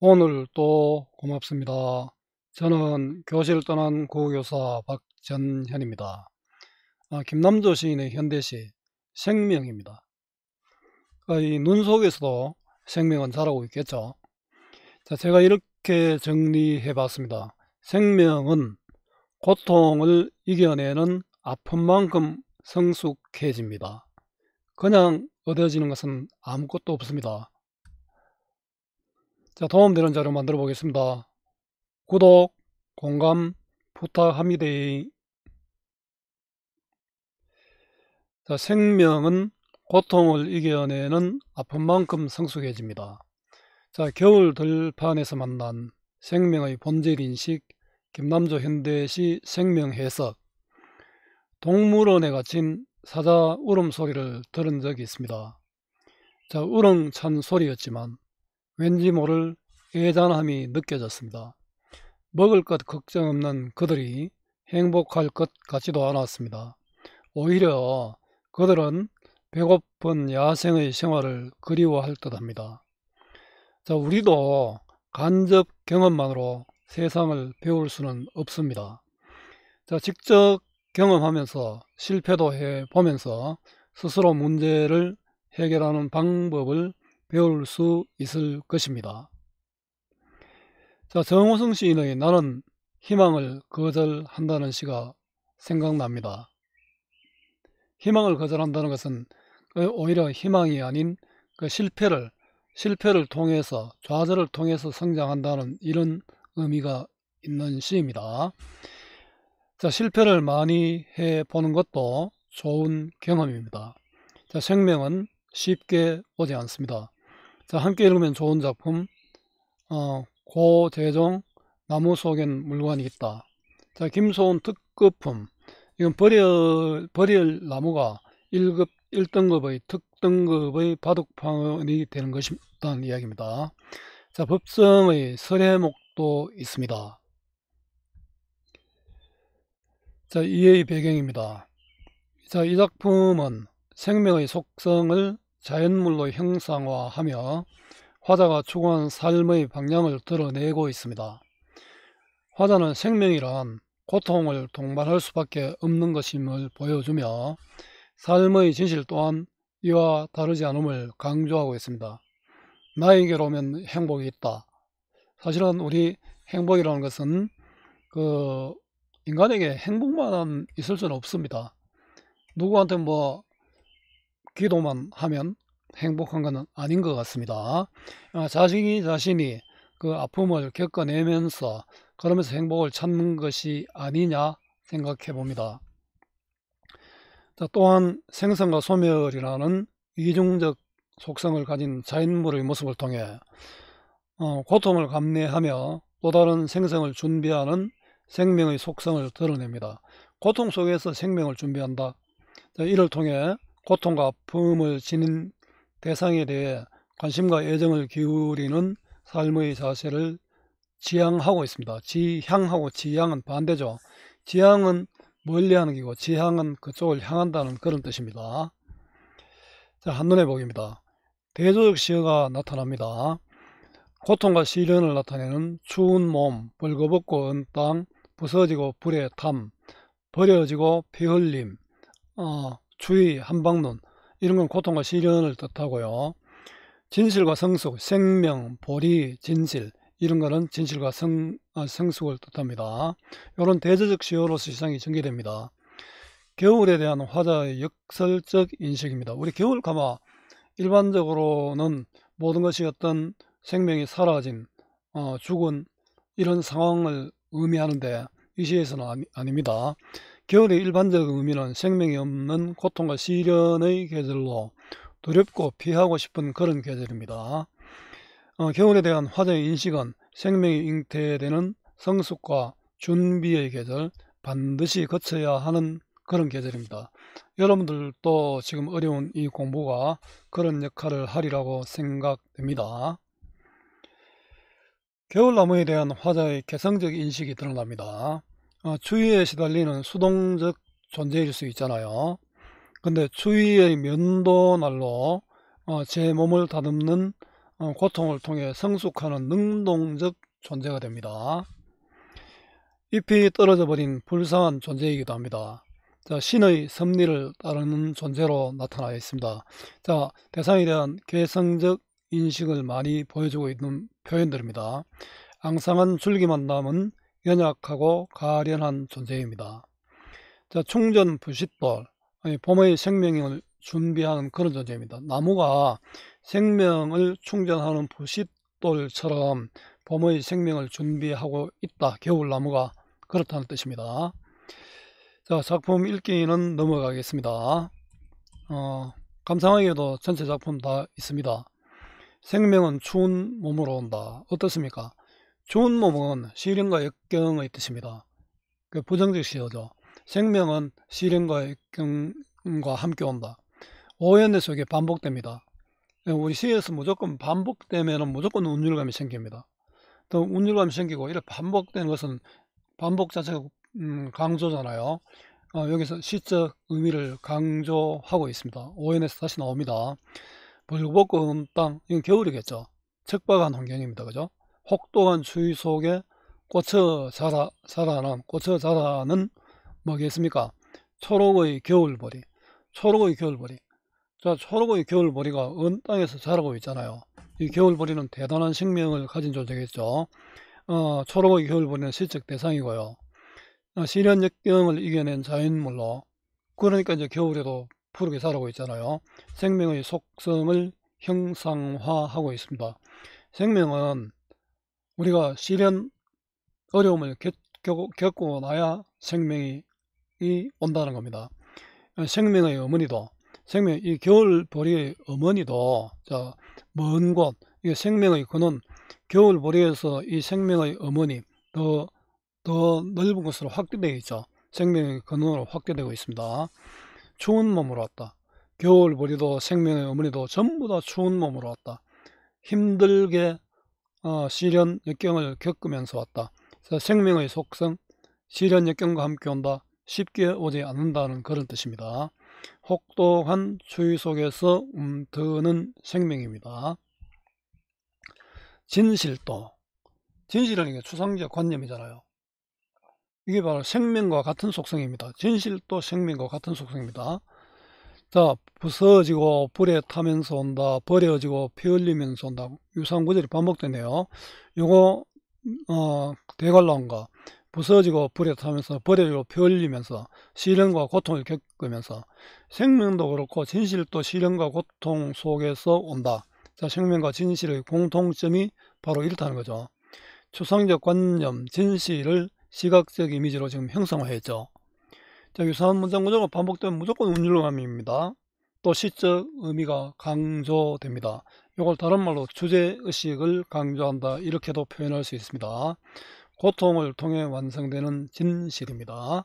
오늘도 고맙습니다. 저는 교실 떠난 고교사 박전현입니다. 아, 김남조 시인의 현대시 생명입니다. 아, 이눈 속에서도 생명은 자라고 있겠죠. 자, 제가 이렇게 정리해 봤습니다. 생명은 고통을 이겨내는 아픔만큼 성숙해집니다. 그냥 얻어지는 것은 아무것도 없습니다. 자, 도움되는 자료 만들어 보겠습니다. 구독, 공감 부탁합니다. 자, 생명은 고통을 이겨내는 아픈만큼 성숙해집니다. 자, 겨울 들판에서 만난 생명의 본질 인식 김남조 현대시 생명 해석 동물원에 갇힌 사자 울음소리를 들은 적이 있습니다. 자, 우렁찬 소리였지만 왠지 모를 애잔함이 느껴졌습니다. 먹을 것 걱정 없는 그들이 행복할 것 같지도 않았습니다. 오히려 그들은 배고픈 야생의 생활을 그리워할 듯합니다. 자, 우리도 간접 경험만으로 세상을 배울 수는 없습니다. 자, 직접 경험하면서 실패도 해 보면서 스스로 문제를 해결하는 방법을 배울 수 있을 것입니다. 자, 정호승 시인의 나는 희망을 거절한다는 시가 생각납니다. 희망을 거절한다는 것은 그 오히려 희망이 아닌 그 실패를 실패를 통해서 좌절을 통해서 성장한다는 이런 의미가 있는 시입니다. 자, 실패를 많이 해 보는 것도 좋은 경험입니다. 자, 생명은 쉽게 오지 않습니다. 자, 함께 읽으면 좋은 작품. 어, 고대종 나무 속엔 물관이 있다. 자, 김소은 특급품. 이건 버릴, 버릴 나무가 1급, 1등급의 특등급의 바둑판이 되는 것이라는 이야기입니다. 자, 법성의 설해목도 있습니다. 자, 이의 배경입니다. 자, 이 작품은 생명의 속성을 자연물로 형상화하며 화자가 추구한 삶의 방향을 드러내고 있습니다. 화자는 생명이란 고통을 동반할 수밖에 없는 것임을 보여주며 삶의 진실 또한 이와 다르지 않음을 강조하고 있습니다. 나에게로 오면 행복이 있다. 사실은 우리 행복이라는 것은 그 인간에게 행복만 있을 수는 없습니다. 누구한테 뭐 기도만 하면 행복한 것은 아닌 것 같습니다. 아, 자신이 자신이 그 아픔을 겪어내면서 그러면서 행복을 찾는 것이 아니냐 생각해 봅니다. 또한 생성과 소멸이라는 이중적 속성을 가진 자인물의 모습을 통해 어, 고통을 감내하며 또 다른 생성을 준비하는 생명의 속성을 드러냅니다. 고통 속에서 생명을 준비한다. 이를 통해 고통과 아픔을 지닌 대상에 대해 관심과 애정을 기울이는 삶의 자세를 지향하고 있습니다. 지향하고 지향은 반대죠. 지향은 멀리하는 기고 지향은 그쪽을 향한다는 그런 뜻입니다. 자, 한눈에 보기입니다. 대조적 시어가 나타납니다. 고통과 시련을 나타내는 추운 몸, 벌거벗고 은 땅, 부서지고 불에 탐, 버려지고 피 흘림, 어, 주의, 한방론 이런 건 고통과 시련을 뜻하고요. 진실과 성숙, 생명, 보리, 진실 이런 거는 진실과 성, 아, 성숙을 뜻합니다. 이런 대조적 시효로서 시상이 전개됩니다. 겨울에 대한 화자의 역설적 인식입니다. 우리 겨울 가마 일반적으로는 모든 것이 어떤 생명이 사라진 어, 죽은 이런 상황을 의미하는데 이 시에서는 아니, 아닙니다. 겨울의 일반적 의미는 생명이 없는 고통과 시련의 계절로 두렵고 피하고 싶은 그런 계절입니다. 어, 겨울에 대한 화자의 인식은 생명이 잉태되는 성숙과 준비의 계절, 반드시 거쳐야 하는 그런 계절입니다. 여러분들도 지금 어려운 이 공부가 그런 역할을 하리라고 생각됩니다. 겨울나무에 대한 화자의 개성적 인식이 드러납니다. 어, 추위에 시달리는 수동적 존재일 수 있잖아요. 근데 추위의 면도날로 어, 제 몸을 다듬는 어, 고통을 통해 성숙하는 능동적 존재가 됩니다. 잎이 떨어져 버린 불쌍한 존재이기도 합니다. 자, 신의 섭리를 따르는 존재로 나타나 있습니다. 자, 대상에 대한 개성적 인식을 많이 보여주고 있는 표현들입니다. 앙상한 줄기만 남은 연약하고 가련한 존재입니다. 자, 충전 부싯돌, 봄의 생명을 준비하는 그런 존재입니다. 나무가 생명을 충전하는 부싯돌처럼 봄의 생명을 준비하고 있다. 겨울나무가 그렇다는 뜻입니다. 자, 작품 읽기는 넘어가겠습니다. 어, 감상하기에도 전체 작품 다 있습니다. 생명은 추운 몸으로 온다. 어떻습니까? 좋은 몸은 시련과 역경의 뜻입니다. 그 부정적 시어죠. 생명은 시련과 역경과 함께 온다. 오연의 속에 반복됩니다. 예, 우리 시에서 무조건 반복되면 무조건 운율감이 생깁니다. 또 운율감이 생기고 이렇게 반복되는 것은 반복 자체가 음, 강조잖아요. 어, 여기서 시적 의미를 강조하고 있습니다. 오연에서 다시 나옵니다. 벌겋고 음땅 이건 겨울이겠죠. 척박한 환경입니다. 그죠? 혹독한 추위 속에 꽃을 자라, 자라는, 꽃을 자라는 뭐겠습니까? 초록의 겨울보리. 초록의 겨울보리. 자, 초록의 겨울보리가 은 땅에서 자라고 있잖아요. 이 겨울보리는 대단한 생명을 가진 존재겠죠. 어, 초록의 겨울보리는 실적 대상이고요. 어, 시련 역경을 이겨낸 자연물로 그러니까 이제 겨울에도 푸르게 자라고 있잖아요. 생명의 속성을 형상화하고 있습니다. 생명은 우리가 시련 어려움을 겪고 나야 생명이 온다는 겁니다. 어, 생명의 어머니도 생명 이 겨울보리의 어머니도 먼 곳 생명의 그는 겨울보리에서 이 생명의 어머니 더, 더 넓은 곳으로 확대되어 있죠. 생명의 근원으로 확대되고 있습니다. 추운 몸으로 왔다. 겨울보리도 생명의 어머니도 전부 다 추운 몸으로 왔다. 힘들게 어, 시련 역경을 겪으면서 왔다. 생명의 속성, 시련 역경과 함께 온다. 쉽게 오지 않는다는 그런 뜻입니다. 혹독한 추위 속에서 움드는 생명입니다. 진실도 진실이라는 게 추상적 관념이잖아요. 이게 바로 생명과 같은 속성입니다. 진실도 생명과 같은 속성입니다. 자, 부서지고 불에 타면서 온다. 버려지고 피 흘리면서 온다. 유사한 구절이 반복되네요. 요거 어, 대관론과 부서지고 불에 타면서 버려지고 피 흘리면서 시련과 고통을 겪으면서 생명도 그렇고 진실도 시련과 고통 속에서 온다. 자, 생명과 진실의 공통점이 바로 이렇다는 거죠. 추상적 관념, 진실을 시각적 이미지로 지금 형성화했죠. 자, 유사한 문장구조가 반복되면 무조건 운율함입니다. 또 시적 의미가 강조됩니다. 이걸 다른 말로 주제의식을 강조한다 이렇게도 표현할 수 있습니다. 고통을 통해 완성되는 진실입니다.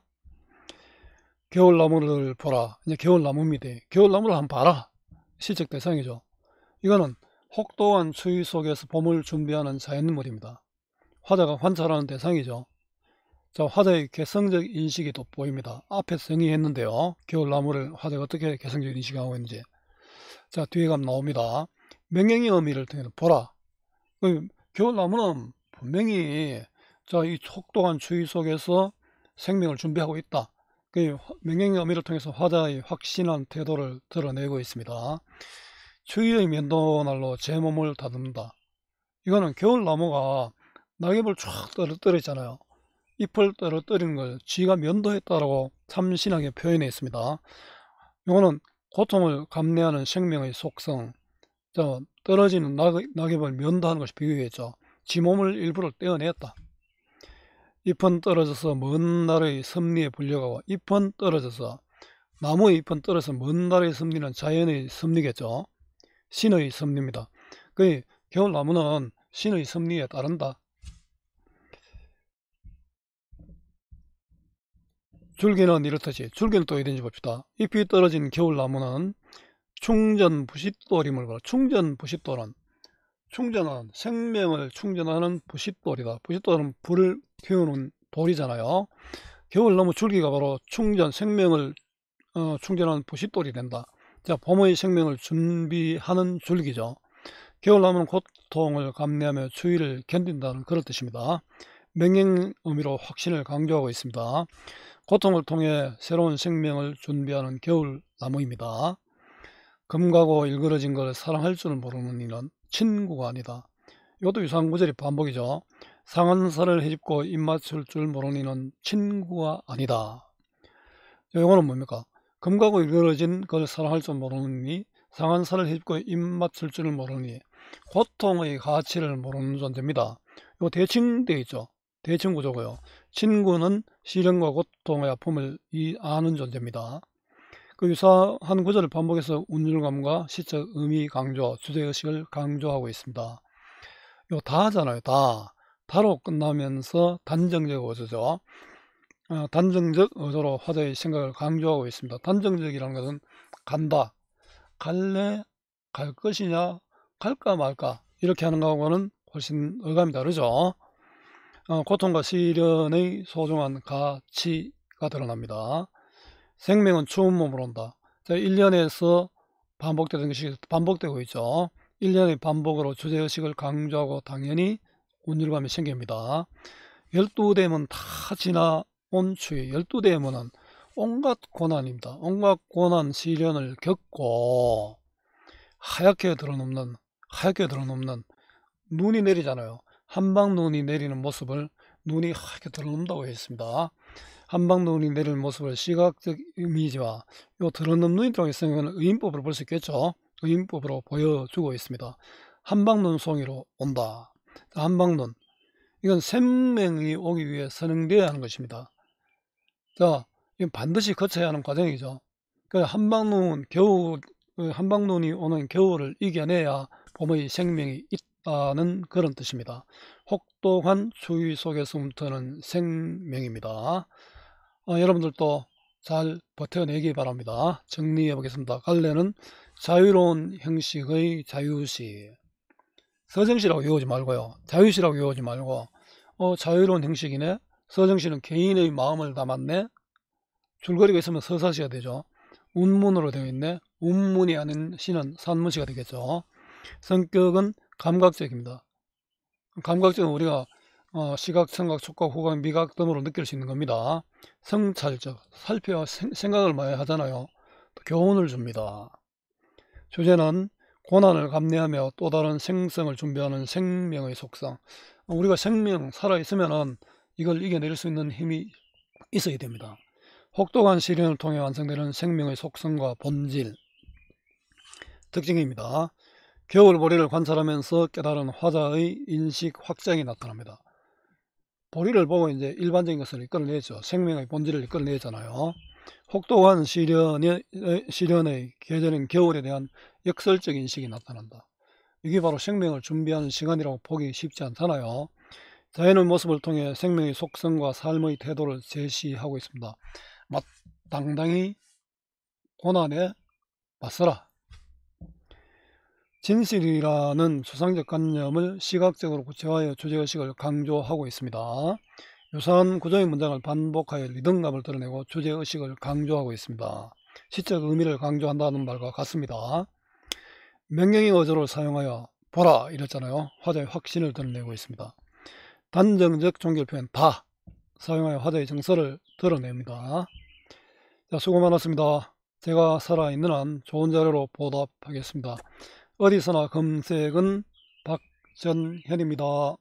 겨울나무를 보라. 이제 겨울나무입니다. 겨울나무를 한번 봐라. 시적 대상이죠. 이거는 혹독한 추위 속에서 봄을 준비하는 자연물입니다. 화자가 관찰하는 대상이죠. 자, 화재의 개성적 인식이 돋보입니다. 앞에 정의했는데요. 겨울나무를 화재가 어떻게 개성적 인식하고 있는지. 자, 뒤에 가면 나옵니다. 명령의 의미를 통해서 보라. 겨울나무는 분명히 자, 이 속도한 추위 속에서 생명을 준비하고 있다. 그 명령의 의미를 통해서 화자의 확신한 태도를 드러내고 있습니다. 추위의 면도날로 제 몸을 다듬다. 는 이거는 겨울나무가 낙엽을 쫙 떨어뜨렸잖아요. 잎을 떨어뜨리는 걸 쥐가 면도했다라고 참신하게 표현했습니다. 이거는 고통을 감내하는 생명의 속성, 저 떨어지는 낙엽을 면도하는 것이 비교했죠. 지 몸을 일부러 떼어냈다. 잎은 떨어져서 먼 나라의 섭리에 불려가고 잎은 떨어져서 나무의 잎은 떨어져서 먼 나라의 섭리는 자연의 섭리겠죠. 신의 섭리입니다. 그 겨울나무는 신의 섭리에 따른다. 줄기는 이렇듯이 줄기는 또 이든지 봅시다. 잎이 떨어진 겨울나무는 충전 부싯돌임을 보라. 충전 부싯돌은 충전한 생명을 충전하는 부싯돌이다. 부싯돌은 불을 키우는 돌이잖아요. 겨울나무 줄기가 바로 충전 생명을 어, 충전하는 부싯돌이 된다. 자, 봄의 생명을 준비하는 줄기죠. 겨울나무는 고통을 감내하며 추위를 견딘다는 그런 뜻입니다. 맹인 의미로 확신을 강조하고 있습니다. 고통을 통해 새로운 생명을 준비하는 겨울 나무입니다. 금가고 일그러진 걸 사랑할 줄 모르는 이는 친구가 아니다. 이것도 유사한 구절이 반복이죠. 상한사를 해집고 입맞출 줄 모르는 이는 친구가 아니다. 이거는 뭡니까? 금가고 일그러진 걸 사랑할 줄 모르는 이 상한사를 해집고 입맞출 줄모르는이 고통의 가치를 모르는 존재입니다. 이거 대칭되어 있죠. 대칭구조고요. 친구는 시련과 고통의 아픔을 이 아는 존재입니다. 그 유사한 구절을 반복해서 운율감과 시적 의미 강조, 주제의식을 강조하고 있습니다. 요 다잖아요. 다. 다로 끝나면서 단정적 어조죠. 어, 단정적 어조로 화자의 생각을 강조하고 있습니다. 단정적이라는 것은 간다. 갈래? 갈 것이냐? 갈까 말까? 이렇게 하는 것하고는 훨씬 어감이 다르죠. 어, 고통과 시련의 소중한 가치가 드러납니다. 생명은 추운 몸으로 온다. 자, 1년에서 반복되는 것이 반복되고 있죠. 1년의 반복으로 주제의식을 강조하고 당연히 운율감이 생깁니다. 1 2 대문 다 지나온 추위, 1 2 대문은 온갖 고난입니다. 온갖 고난 시련을 겪고 하얗게 드러눕는, 하얗게 드러눕는 눈이 내리잖아요. 한방눈이 내리는 모습을 눈이 하게 드러눕다고 했습니다. 한방눈이 내리는 모습을 시각적 이미지와 요드러눕눈이들라고있으면 의인법으로 볼 수 있겠죠. 의인법으로 보여주고 있습니다. 한방눈 송이로 온다. 한방눈. 이건 생명이 오기 위해 선행되어야 하는 것입니다. 자, 이건 반드시 거쳐야 하는 과정이죠. 그 한방눈, 겨우, 어, 한방눈이 오는 겨울을 이겨내야 봄의 생명이 있다는 그런 뜻입니다. 혹독한 추위 속에서 움트는 생명입니다. 어, 여러분들도 잘 버텨내기 바랍니다. 정리해 보겠습니다. 갈래는 자유로운 형식의 자유시 서정시라고 외우지 말고요. 자유시라고 외우지 말고 어, 자유로운 형식이네. 서정시는 개인의 마음을 담았네. 줄거리가 있으면 서사시가 되죠. 운문으로 되어 있네. 운문이 아닌 시는 산문시가 되겠죠. 성격은 감각적입니다. 감각적은 우리가 어, 시각, 청각, 촉각, 호각, 미각 등으로 느낄 수 있는 겁니다. 성찰적, 살펴 생각을 많이 하잖아요. 교훈을 줍니다. 주제는 고난을 감내하며 또 다른 생성을 준비하는 생명의 속성. 우리가 생명 살아있으면 이걸 이겨낼 수 있는 힘이 있어야 됩니다. 혹독한 시련을 통해 완성되는 생명의 속성과 본질, 특징입니다. 겨울 보리를 관찰하면서 깨달은 화자의 인식 확장이 나타납니다. 보리를 보고 이제 일반적인 것을 이끌어내죠. 생명의 본질을 이끌어내잖아요. 혹독한 시련의, 시련의 계절인 겨울에 대한 역설적 인식이 나타난다. 이게 바로 생명을 준비하는 시간이라고 보기 쉽지 않잖아요. 자연의 모습을 통해 생명의 속성과 삶의 태도를 제시하고 있습니다. 마땅히 고난에 맞서라. 진실이라는 수상적관념을 시각적으로 구체화하여 주제의식을 강조하고 있습니다. 유사한 구조의 문장을 반복하여 리듬감을 드러내고 주제의식을 강조하고 있습니다. 시적 의미를 강조한다는 말과 같습니다. 명령의 어조를 사용하여 보라 이랬잖아요. 화자의 확신을 드러내고 있습니다. 단정적 종결 표현 다 사용하여 화자의 정서를 드러냅니다. 자, 수고 많았습니다. 제가 살아있는 한 좋은 자료로 보답하겠습니다. 어디서나 검색은 박전현입니다.